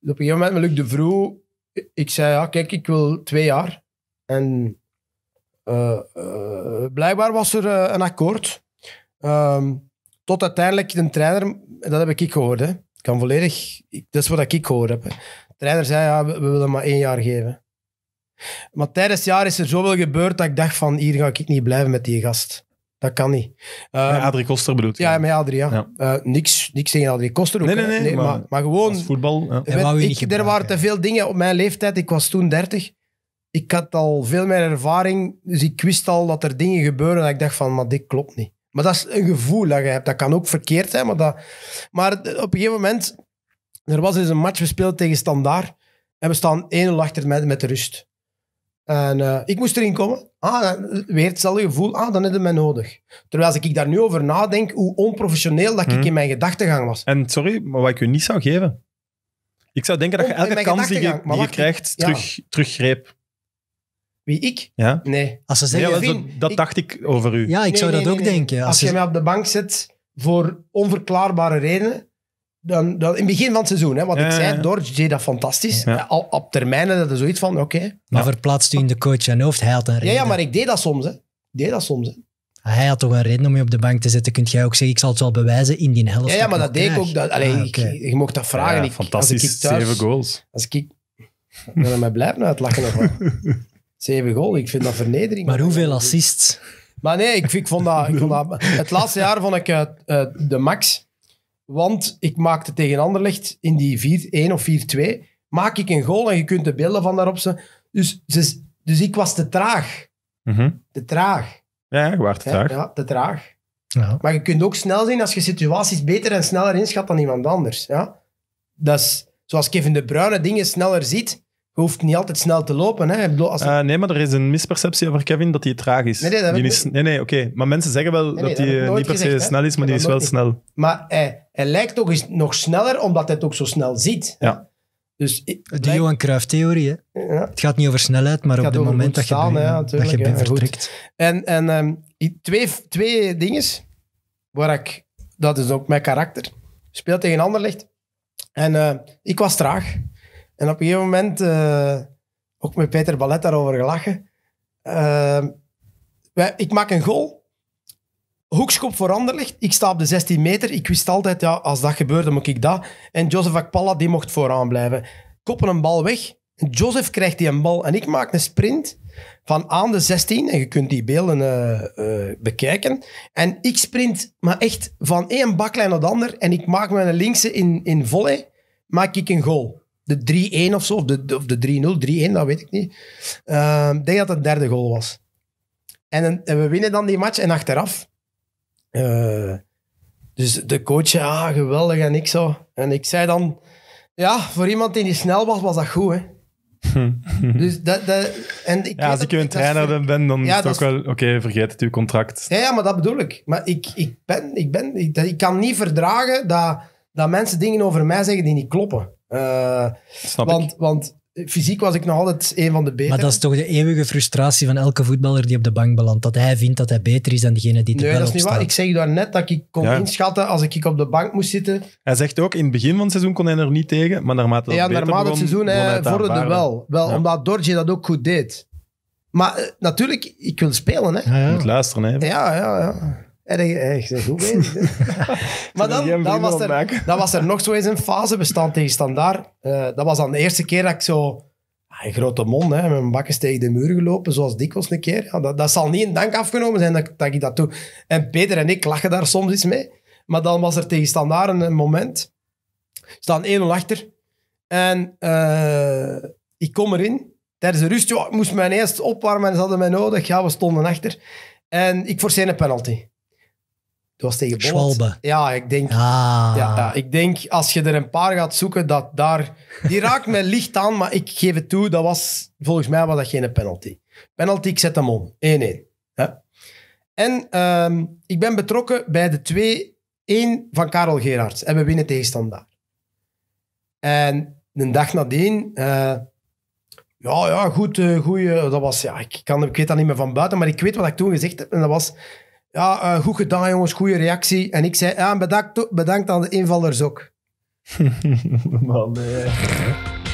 op een gegeven moment met Luc de Vroe, ik zei ja, kijk, ik wil twee jaar. En eh, eh, blijkbaar was er eh, een akkoord. Ehm, tot uiteindelijk de trainer, dat heb ik gehoord, kan volledig, dat is wat ik gehoord heb. De trainer zei, ja, we, willen maar één jaar geven. Maar tijdens het jaar is er zoveel gebeurd dat ik dacht van, hier ga ik niet blijven met die gast. Dat kan niet. Ehm, Adrie Koster bedoelt Ja, met Adrie, ja. Eh, niks, niks tegen Adrie Koster. Ook, nee, nee, nee, maar, maar, gewoon... voetbal, ik, Er waren te veel dingen op mijn leeftijd. Ik was toen 30. Ik had al veel meer ervaring. Dus ik wist al dat er dingen gebeuren dat ik dacht van, maar dit klopt niet. Maar dat is een gevoel dat je hebt. Dat kan ook verkeerd zijn, maar dat... Maar op een gegeven moment... Er was eens een match, we speelden tegen Standard En we staan 1-0 achter met, met de rust. En eh, ik moest erin komen. Ah, weer hetzelfde gevoel. Ah, dan heb je mij nodig. Terwijl als ik daar nu over nadenk, hoe onprofessioneel dat ik mhm. in mijn gedachtegang was. En sorry, maar wat ik u niet zou geven. Ik zou denken dat oh, je elke kans die je, die krijgt, terug, teruggreep. Wie, ik? Nee. Als ze zeggen, dat, dacht ik over u. Ja, ik zou dat ook denken. Als, je, je mij op de bank zet voor onverklaarbare redenen, dan, dan in het begin van het seizoen. Hè, wat ik zei, je deed dat fantastisch. Al, op termijnen dat er zoiets van, oké. Maar verplaatst u in de coach en hoofd, hij had een reden. Ja, ja, maar ik deed dat soms. Hè. deed dat soms. Hij had toch een reden om je op de bank te zetten. Kunt jij ook zeggen, ik zal het wel bewijzen in die helft. Ja, maar dat deed ik ook. Dat, allee, ah, ik, je mocht dat vragen. Ja, fantastisch, als ik thuis, zeven goals. Als ik, dan ben ik blij het lachen ervan. zeven goals, ik vind dat vernedering. Maar hoeveel assists? Maar nee, ik, ik, vond dat, ik vond dat... Het laatste jaar vond ik uh, de max want ik maakte tegen licht in die 4-1 of 4-2, maak ik een goal en je kunt de beelden van daarop zien. Dus, dus, dus, ik was te traag. Mm Te traag. Ja, ik was te traag. Ja, te traag. Ja. Maar je kunt ook snel zien als je situaties beter en sneller inschat dan iemand anders. Ja? Dat is zoals Kevin De Bruyne dingen sneller ziet hoeft niet altijd snel te lopen. Hè? bedoel, als... Eh, nee, maar er is een misperceptie over Kevin dat hij traag is. Nee, nee, nee, nee oké. Maar mensen zeggen wel dat, hij eh, niet per se snel is, maar die is wel snel. Maar hij, hij lijkt toch nog sneller, omdat hij het ook zo snel ziet. Ja. Dus de Johan Cruijff-theorie. Ja. Het gaat niet over snelheid, maar op het moment dat je, staan, dat je bent vertrekt. En, en ehm, twee, twee dingen waar ik... Dat is ook mijn karakter. Speelt tegen ander ligt. En eh, ik was traag. En op een gegeven moment, eh, ook met Peter Ballet daarover gelachen. Eh, ik maak een goal. Hoekschop voor Anderlecht. Ik sta op de 16 meter. Ik wist altijd, ja, als dat gebeurde, dan moet ik dat. En Joseph Akpalla, die mocht vooraan blijven. Koppen een bal weg. Joseph krijgt die een bal. En ik maak een sprint van aan de 16. En je kunt die beelden eh, bekijken. En ik sprint, maar echt van één baklijn naar de ander. En ik maak mijn linkse in, in volley, maak ik een goal de 3-1 of zo, of de, of de 3-0, 3-1, dat weet ik niet. Ehm, denk dat het de derde goal was. En, en, we winnen dan die match en achteraf. Eh, dus de coach, ja, geweldig en ik zo. En ik zei dan, ja, voor iemand die niet snel was, was dat goed, hè. Hm. dus dat, en ik ja, als ik een trainer ben, dan is het ook wel... Oké, vergeet het, uw contract. Ja, maar dat bedoel ik. Maar ik, ik, ben, ik, ben, ik kan niet verdragen dat, dat mensen dingen over mij zeggen die niet kloppen. Eh, want, want fysiek was ik nog altijd een van de betere. Maar dat is toch de eeuwige frustratie van elke voetballer die op de bank belandt. Dat hij vindt dat hij beter is dan degene die er nee, dat is niet waar. Ik zeg daar net dat ik kon inschatten als ik op de bank moest zitten. Hij zegt ook, in het begin van het seizoen kon hij er niet tegen, maar naarmate dat ja, naarmate het seizoen vorderde wel. wel Omdat Dorje dat ook goed deed. Maar eh, natuurlijk, ik wil spelen. Hè. Ja, Je moet luisteren. Hè. Ja, ja, ja. En ik eh, is goed maar dan, dan, was er, dan was er nog zo eens een fase, bestand tegen standaard. Eh, dat was dan de eerste keer dat ik zo... Ah, een grote mond, hè, met mijn bakken tegen de muur gelopen, zoals dikwijls een keer. Ja, dat, dat zal niet in dank afgenomen zijn dat, dat ik dat doe. En Peter en ik lachen daar soms iets mee. Maar dan was er tegen standaard een, een moment. Staan één 0 achter. En eh, ik kom erin. Tijdens de rust, ik moest mij eerst opwarmen en ze hadden mij nodig. Ja, we stonden achter. En ik forceer een penalty. Dat was tegen Schwalbe. Ja, ik denk... Ah. Ja, ik denk, als je er een paar gaat zoeken, dat daar... Die raakt me licht aan, maar ik geef het toe, dat was... Volgens mij was dat geen penalty. Penalty, ik zet hem om. 1-1. En ehm, ik ben betrokken bij de 2-1 van Karel Gerards. En we winnen tegen Standaard. En een dag nadien... Uh, ja, ja, goed, uh, goeie, dat was... Ja, ik, kan, ik weet dat niet meer van buiten, maar ik weet wat ik toen gezegd heb. En dat was ja, eh, goed gedaan jongens, goede reactie. En ik zei, ja, bedankt, bedankt aan de invallers ook. Man, eh.